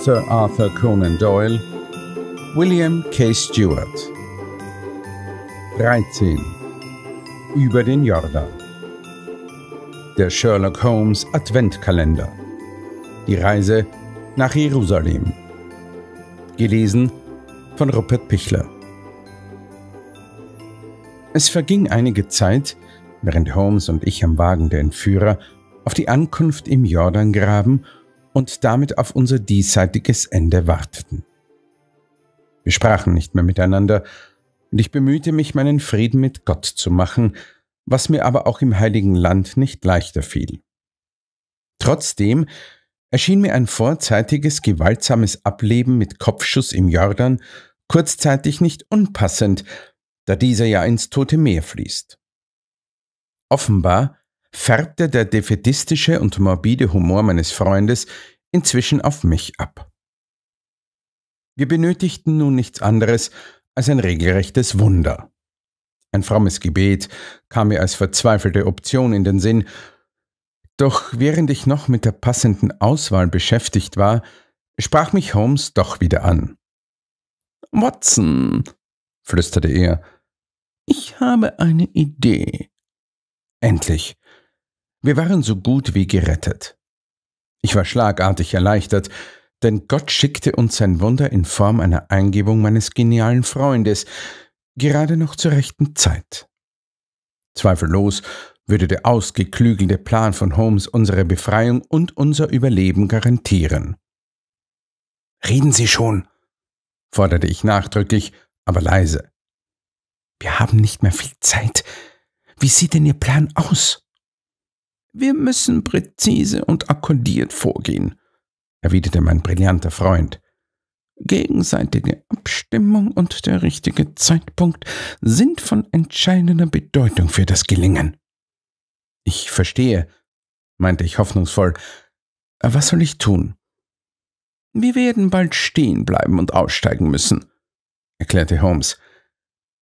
Sir Arthur Conan Doyle, William K. Stewart. 13. Über den Jordan. Der Sherlock Holmes Adventkalender. Die Reise nach Jerusalem. Gelesen von Rupert Pichler. Es verging einige Zeit, während Holmes und ich am Wagen der Entführer auf die Ankunft im Jordangraben und damit auf unser diesseitiges Ende warteten. Wir sprachen nicht mehr miteinander, und ich bemühte mich, meinen Frieden mit Gott zu machen, was mir aber auch im heiligen Land nicht leichter fiel. Trotzdem erschien mir ein vorzeitiges, gewaltsames Ableben mit Kopfschuss im Jordan kurzzeitig nicht unpassend, da dieser ja ins Tote Meer fließt. Offenbar färbte der defetistische und morbide Humor meines Freundes inzwischen auf mich ab. Wir benötigten nun nichts anderes als ein regelrechtes Wunder. Ein frommes Gebet kam mir als verzweifelte Option in den Sinn, doch während ich noch mit der passenden Auswahl beschäftigt war, sprach mich Holmes doch wieder an. Watson, flüsterte er, ich habe eine Idee. Endlich wir waren so gut wie gerettet. Ich war schlagartig erleichtert, denn Gott schickte uns sein Wunder in Form einer Eingebung meines genialen Freundes, gerade noch zur rechten Zeit. Zweifellos würde der ausgeklügelte Plan von Holmes unsere Befreiung und unser Überleben garantieren. Reden Sie schon, forderte ich nachdrücklich, aber leise. Wir haben nicht mehr viel Zeit. Wie sieht denn Ihr Plan aus? Wir müssen präzise und akkordiert vorgehen, erwiderte mein brillanter Freund. Gegenseitige Abstimmung und der richtige Zeitpunkt sind von entscheidender Bedeutung für das Gelingen. Ich verstehe, meinte ich hoffnungsvoll. Äh, was soll ich tun? Wir werden bald stehen bleiben und aussteigen müssen, erklärte Holmes.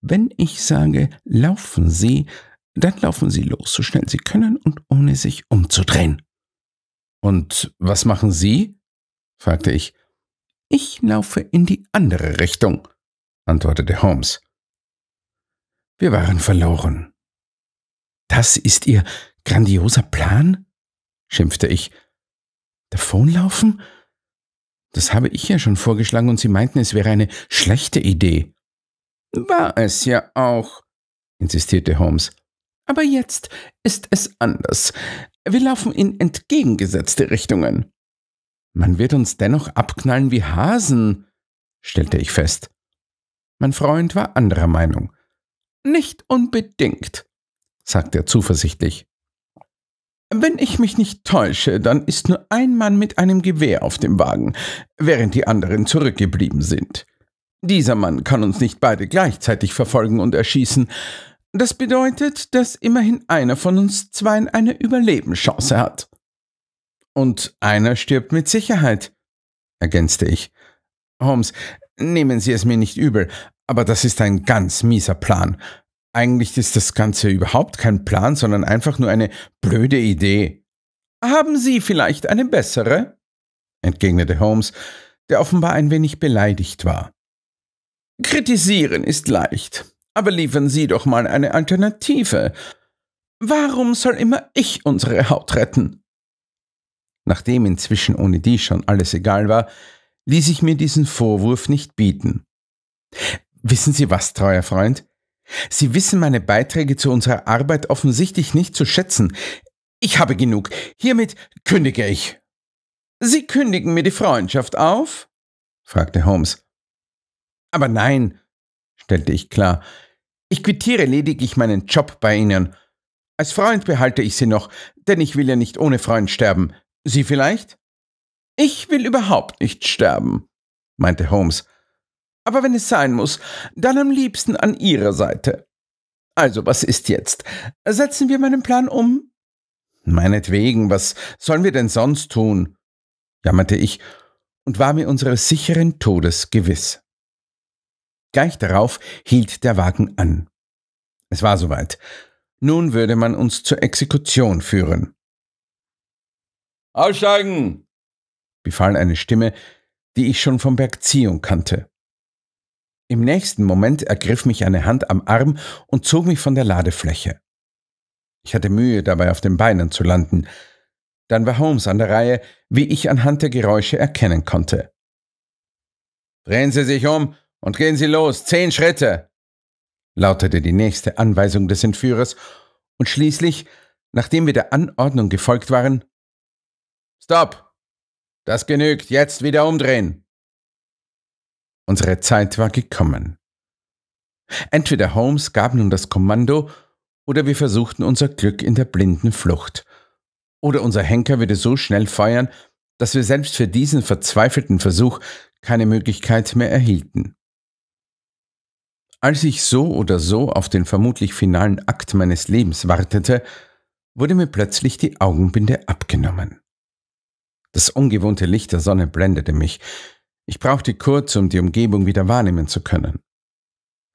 Wenn ich sage laufen Sie, dann laufen sie los, so schnell sie können und ohne sich umzudrehen. Und was machen Sie? fragte ich. Ich laufe in die andere Richtung, antwortete Holmes. Wir waren verloren. Das ist Ihr grandioser Plan? schimpfte ich. Davonlaufen? Das habe ich ja schon vorgeschlagen und Sie meinten, es wäre eine schlechte Idee. War es ja auch, insistierte Holmes. Aber jetzt ist es anders. Wir laufen in entgegengesetzte Richtungen. Man wird uns dennoch abknallen wie Hasen, stellte ich fest. Mein Freund war anderer Meinung. Nicht unbedingt, sagte er zuversichtlich. Wenn ich mich nicht täusche, dann ist nur ein Mann mit einem Gewehr auf dem Wagen, während die anderen zurückgeblieben sind. Dieser Mann kann uns nicht beide gleichzeitig verfolgen und erschießen, das bedeutet, dass immerhin einer von uns zweien eine Überlebenschance hat. Und einer stirbt mit Sicherheit, ergänzte ich. Holmes, nehmen Sie es mir nicht übel, aber das ist ein ganz mieser Plan. Eigentlich ist das Ganze überhaupt kein Plan, sondern einfach nur eine blöde Idee. Haben Sie vielleicht eine bessere? entgegnete Holmes, der offenbar ein wenig beleidigt war. Kritisieren ist leicht. Aber liefern Sie doch mal eine Alternative. Warum soll immer ich unsere Haut retten? Nachdem inzwischen ohne die schon alles egal war, ließ ich mir diesen Vorwurf nicht bieten. Wissen Sie was, treuer Freund? Sie wissen meine Beiträge zu unserer Arbeit offensichtlich nicht zu schätzen. Ich habe genug. Hiermit kündige ich. Sie kündigen mir die Freundschaft auf? fragte Holmes. Aber nein, stellte ich klar. Ich quittiere lediglich meinen Job bei Ihnen. Als Freund behalte ich Sie noch, denn ich will ja nicht ohne Freund sterben. Sie vielleicht? Ich will überhaupt nicht sterben, meinte Holmes. Aber wenn es sein muss, dann am liebsten an Ihrer Seite. Also, was ist jetzt? Setzen wir meinen Plan um? Meinetwegen, was sollen wir denn sonst tun? jammerte ich und war mir unseres sicheren Todes gewiss. Gleich darauf hielt der Wagen an. Es war soweit. Nun würde man uns zur Exekution führen. Aussteigen! befahl eine Stimme, die ich schon vom Bergziehung kannte. Im nächsten Moment ergriff mich eine Hand am Arm und zog mich von der Ladefläche. Ich hatte Mühe, dabei auf den Beinen zu landen. Dann war Holmes an der Reihe, wie ich anhand der Geräusche erkennen konnte. Drehen Sie sich um und gehen Sie los, zehn Schritte, lautete die nächste Anweisung des Entführers, und schließlich, nachdem wir der Anordnung gefolgt waren, Stopp! Das genügt, jetzt wieder umdrehen! Unsere Zeit war gekommen. Entweder Holmes gab nun das Kommando, oder wir versuchten unser Glück in der blinden Flucht. Oder unser Henker würde so schnell feuern, dass wir selbst für diesen verzweifelten Versuch keine Möglichkeit mehr erhielten. Als ich so oder so auf den vermutlich finalen Akt meines Lebens wartete, wurde mir plötzlich die Augenbinde abgenommen. Das ungewohnte Licht der Sonne blendete mich. Ich brauchte kurz, um die Umgebung wieder wahrnehmen zu können.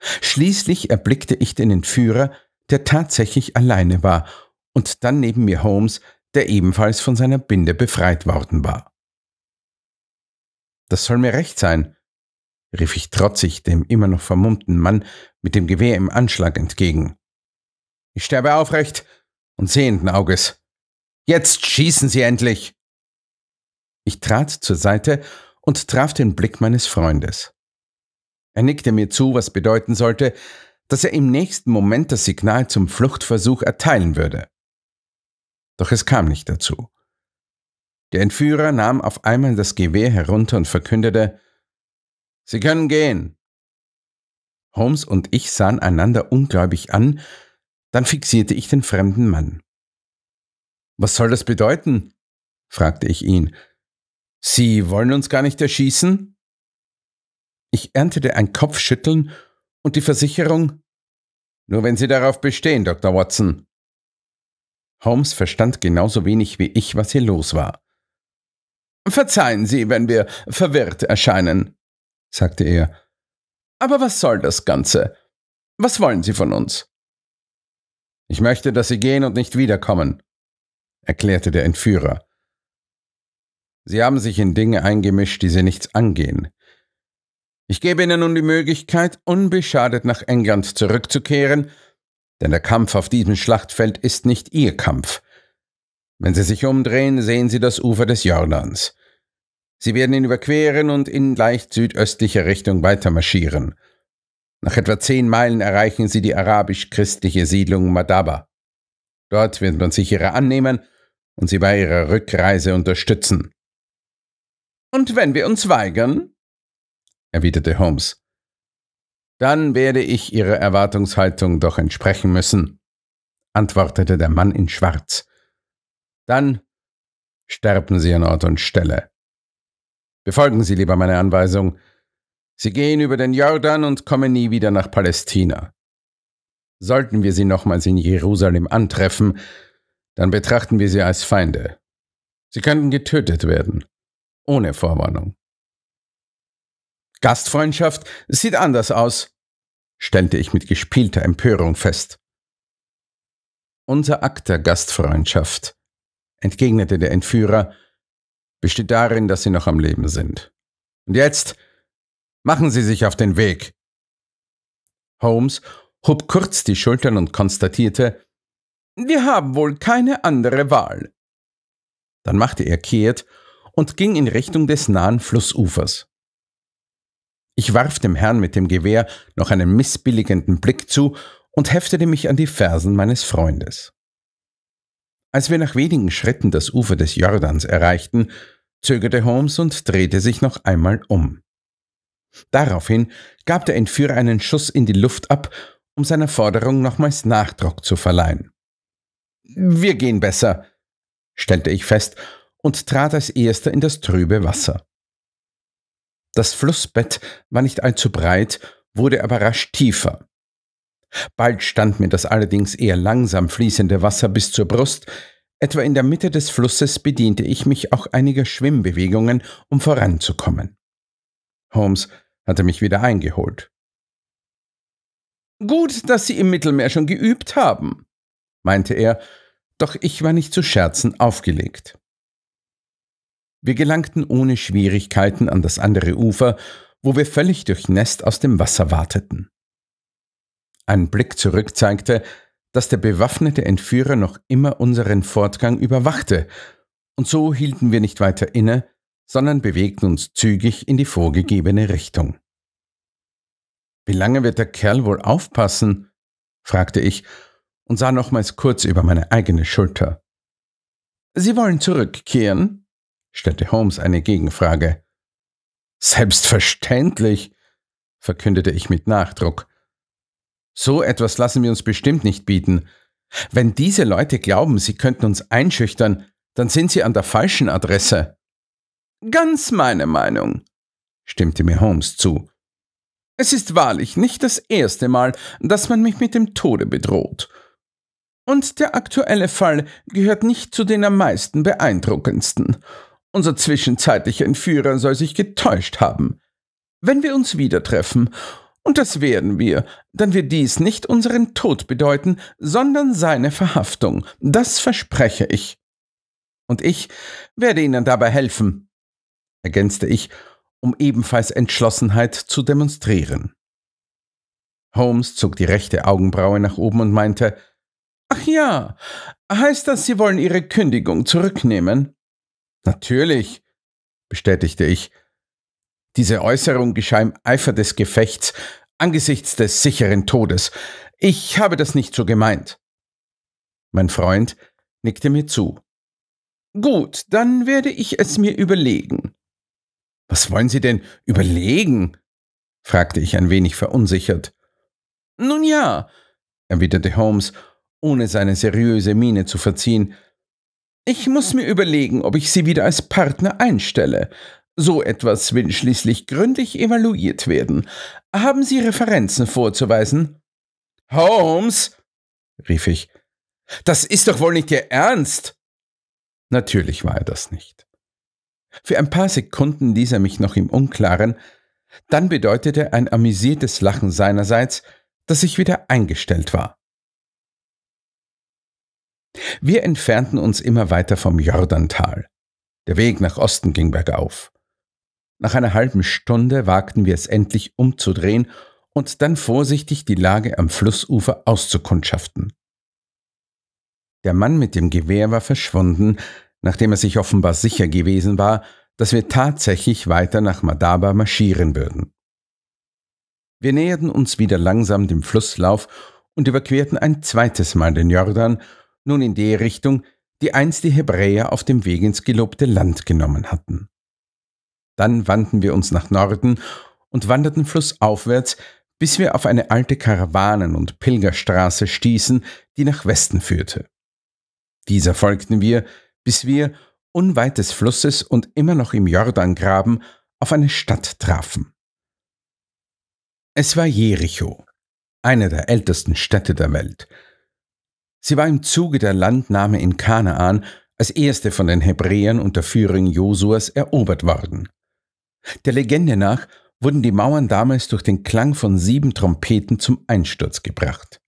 Schließlich erblickte ich den Entführer, der tatsächlich alleine war, und dann neben mir Holmes, der ebenfalls von seiner Binde befreit worden war. Das soll mir recht sein, rief ich trotzig dem immer noch vermummten Mann mit dem Gewehr im Anschlag entgegen. Ich sterbe aufrecht und sehenden Auges. Jetzt schießen Sie endlich! Ich trat zur Seite und traf den Blick meines Freundes. Er nickte mir zu, was bedeuten sollte, dass er im nächsten Moment das Signal zum Fluchtversuch erteilen würde. Doch es kam nicht dazu. Der Entführer nahm auf einmal das Gewehr herunter und verkündete, Sie können gehen. Holmes und ich sahen einander ungläubig an, dann fixierte ich den fremden Mann. Was soll das bedeuten? fragte ich ihn. Sie wollen uns gar nicht erschießen? Ich erntete ein Kopfschütteln und die Versicherung, nur wenn Sie darauf bestehen, Dr. Watson. Holmes verstand genauso wenig wie ich, was hier los war. Verzeihen Sie, wenn wir verwirrt erscheinen sagte er. Aber was soll das Ganze? Was wollen Sie von uns? Ich möchte, dass Sie gehen und nicht wiederkommen, erklärte der Entführer. Sie haben sich in Dinge eingemischt, die Sie nichts angehen. Ich gebe Ihnen nun die Möglichkeit, unbeschadet nach England zurückzukehren, denn der Kampf auf diesem Schlachtfeld ist nicht Ihr Kampf. Wenn Sie sich umdrehen, sehen Sie das Ufer des Jordans. Sie werden ihn überqueren und in leicht südöstlicher Richtung weitermarschieren. Nach etwa zehn Meilen erreichen sie die arabisch-christliche Siedlung Madaba. Dort wird man sich ihrer annehmen und sie bei ihrer Rückreise unterstützen. Und wenn wir uns weigern? erwiderte Holmes. Dann werde ich Ihrer Erwartungshaltung doch entsprechen müssen, antwortete der Mann in Schwarz. Dann sterben Sie an Ort und Stelle. Befolgen Sie lieber meine Anweisung. Sie gehen über den Jordan und kommen nie wieder nach Palästina. Sollten wir sie nochmals in Jerusalem antreffen, dann betrachten wir sie als Feinde. Sie könnten getötet werden, ohne Vorwarnung. Gastfreundschaft sieht anders aus, stellte ich mit gespielter Empörung fest. Unser Akt der Gastfreundschaft, entgegnete der Entführer besteht darin, dass Sie noch am Leben sind. Und jetzt machen Sie sich auf den Weg. Holmes hob kurz die Schultern und konstatierte, wir haben wohl keine andere Wahl. Dann machte er kehrt und ging in Richtung des nahen Flussufers. Ich warf dem Herrn mit dem Gewehr noch einen missbilligenden Blick zu und heftete mich an die Fersen meines Freundes. Als wir nach wenigen Schritten das Ufer des Jordans erreichten, zögerte Holmes und drehte sich noch einmal um. Daraufhin gab der Entführer einen Schuss in die Luft ab, um seiner Forderung nochmals Nachdruck zu verleihen. Wir gehen besser, stellte ich fest und trat als erster in das trübe Wasser. Das Flussbett war nicht allzu breit, wurde aber rasch tiefer. Bald stand mir das allerdings eher langsam fließende Wasser bis zur Brust, etwa in der Mitte des Flusses bediente ich mich auch einiger Schwimmbewegungen, um voranzukommen. Holmes hatte mich wieder eingeholt. Gut, dass Sie im Mittelmeer schon geübt haben, meinte er, doch ich war nicht zu Scherzen aufgelegt. Wir gelangten ohne Schwierigkeiten an das andere Ufer, wo wir völlig durchnässt aus dem Wasser warteten. Ein Blick zurück zeigte, dass der bewaffnete Entführer noch immer unseren Fortgang überwachte, und so hielten wir nicht weiter inne, sondern bewegten uns zügig in die vorgegebene Richtung. Wie lange wird der Kerl wohl aufpassen? fragte ich und sah nochmals kurz über meine eigene Schulter. Sie wollen zurückkehren? stellte Holmes eine Gegenfrage. Selbstverständlich, verkündete ich mit Nachdruck. So etwas lassen wir uns bestimmt nicht bieten. Wenn diese Leute glauben, sie könnten uns einschüchtern, dann sind sie an der falschen Adresse. Ganz meine Meinung, stimmte mir Holmes zu. Es ist wahrlich nicht das erste Mal, dass man mich mit dem Tode bedroht. Und der aktuelle Fall gehört nicht zu den am meisten beeindruckendsten. Unser zwischenzeitlicher Entführer soll sich getäuscht haben. Wenn wir uns wieder treffen und das werden wir, dann wird dies nicht unseren Tod bedeuten, sondern seine Verhaftung. Das verspreche ich. Und ich werde Ihnen dabei helfen, ergänzte ich, um ebenfalls Entschlossenheit zu demonstrieren. Holmes zog die rechte Augenbraue nach oben und meinte, Ach ja, heißt das, Sie wollen Ihre Kündigung zurücknehmen? Natürlich, bestätigte ich, diese Äußerung geschah im Eifer des Gefechts angesichts des sicheren Todes. Ich habe das nicht so gemeint. Mein Freund nickte mir zu. Gut, dann werde ich es mir überlegen. Was wollen Sie denn überlegen? fragte ich ein wenig verunsichert. Nun ja, erwiderte Holmes, ohne seine seriöse Miene zu verziehen. Ich muss mir überlegen, ob ich Sie wieder als Partner einstelle. So etwas will schließlich gründlich evaluiert werden. Haben Sie Referenzen vorzuweisen? Holmes, rief ich, das ist doch wohl nicht Ihr Ernst. Natürlich war er das nicht. Für ein paar Sekunden ließ er mich noch im Unklaren, dann bedeutete ein amüsiertes Lachen seinerseits, dass ich wieder eingestellt war. Wir entfernten uns immer weiter vom Jordantal. Der Weg nach Osten ging bergauf. Nach einer halben Stunde wagten wir es endlich umzudrehen und dann vorsichtig die Lage am Flussufer auszukundschaften. Der Mann mit dem Gewehr war verschwunden, nachdem er sich offenbar sicher gewesen war, dass wir tatsächlich weiter nach Madaba marschieren würden. Wir näherten uns wieder langsam dem Flusslauf und überquerten ein zweites Mal den Jordan, nun in die Richtung, die einst die Hebräer auf dem Weg ins gelobte Land genommen hatten. Dann wandten wir uns nach Norden und wanderten flussaufwärts, bis wir auf eine alte Karawanen- und Pilgerstraße stießen, die nach Westen führte. Dieser folgten wir, bis wir, unweit des Flusses und immer noch im Jordangraben, auf eine Stadt trafen. Es war Jericho, eine der ältesten Städte der Welt. Sie war im Zuge der Landnahme in Kanaan als erste von den Hebräern unter Führung Josuas erobert worden. Der Legende nach wurden die Mauern damals durch den Klang von sieben Trompeten zum Einsturz gebracht.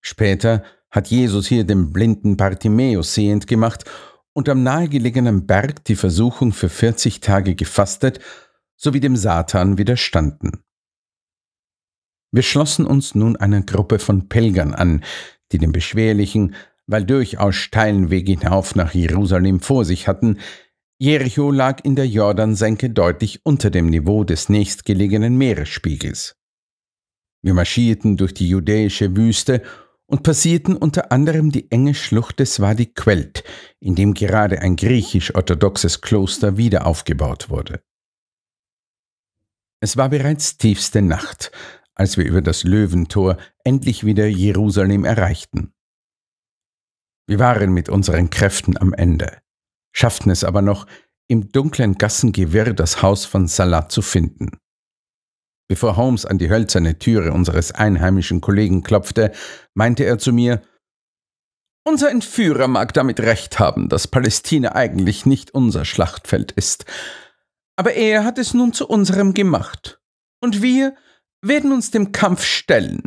Später hat Jesus hier den blinden Bartimäus sehend gemacht und am nahegelegenen Berg die Versuchung für 40 Tage gefastet sowie dem Satan widerstanden. Wir schlossen uns nun einer Gruppe von Pilgern an, die den beschwerlichen, weil durchaus steilen Weg hinauf nach Jerusalem vor sich hatten, Jericho lag in der Jordansenke deutlich unter dem Niveau des nächstgelegenen Meeresspiegels. Wir marschierten durch die judäische Wüste und passierten unter anderem die enge Schlucht des Wadi Quelt, in dem gerade ein griechisch-orthodoxes Kloster wieder aufgebaut wurde. Es war bereits tiefste Nacht, als wir über das Löwentor endlich wieder Jerusalem erreichten. Wir waren mit unseren Kräften am Ende schafften es aber noch, im dunklen Gassengewirr das Haus von Salah zu finden. Bevor Holmes an die hölzerne Türe unseres einheimischen Kollegen klopfte, meinte er zu mir, unser Entführer mag damit recht haben, dass Palästina eigentlich nicht unser Schlachtfeld ist. Aber er hat es nun zu unserem gemacht. Und wir werden uns dem Kampf stellen.